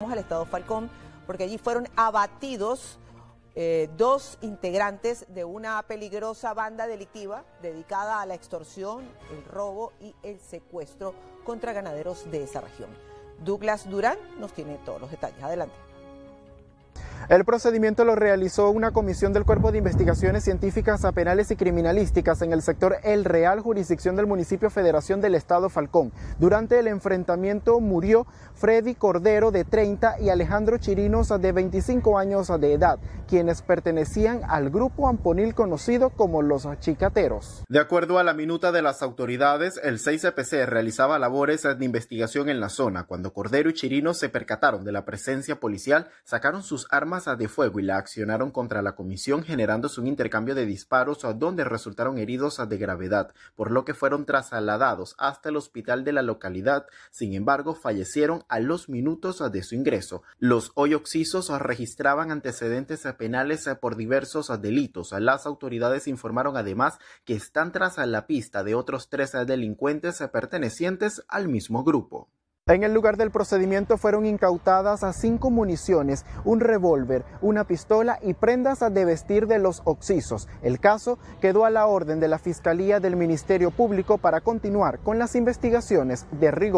Vamos al estado Falcón, porque allí fueron abatidos eh, dos integrantes de una peligrosa banda delictiva dedicada a la extorsión, el robo y el secuestro contra ganaderos de esa región. Douglas Durán nos tiene todos los detalles. Adelante. El procedimiento lo realizó una comisión del Cuerpo de Investigaciones Científicas a Penales y Criminalísticas en el sector El Real, jurisdicción del municipio Federación del Estado Falcón. Durante el enfrentamiento murió Freddy Cordero de 30 y Alejandro Chirinos de 25 años de edad, quienes pertenecían al grupo amponil conocido como los Chicateros. De acuerdo a la minuta de las autoridades, el 6CPC e realizaba labores de investigación en la zona. Cuando Cordero y Chirinos se percataron de la presencia policial, sacaron sus armas de fuego y la accionaron contra la comisión generándose un intercambio de disparos donde resultaron heridos de gravedad, por lo que fueron trasladados hasta el hospital de la localidad. Sin embargo, fallecieron a los minutos de su ingreso. Los hoy occisos registraban antecedentes penales por diversos delitos. Las autoridades informaron además que están tras la pista de otros tres delincuentes pertenecientes al mismo grupo. En el lugar del procedimiento fueron incautadas a cinco municiones, un revólver, una pistola y prendas de vestir de los occisos. El caso quedó a la orden de la Fiscalía del Ministerio Público para continuar con las investigaciones de rigor.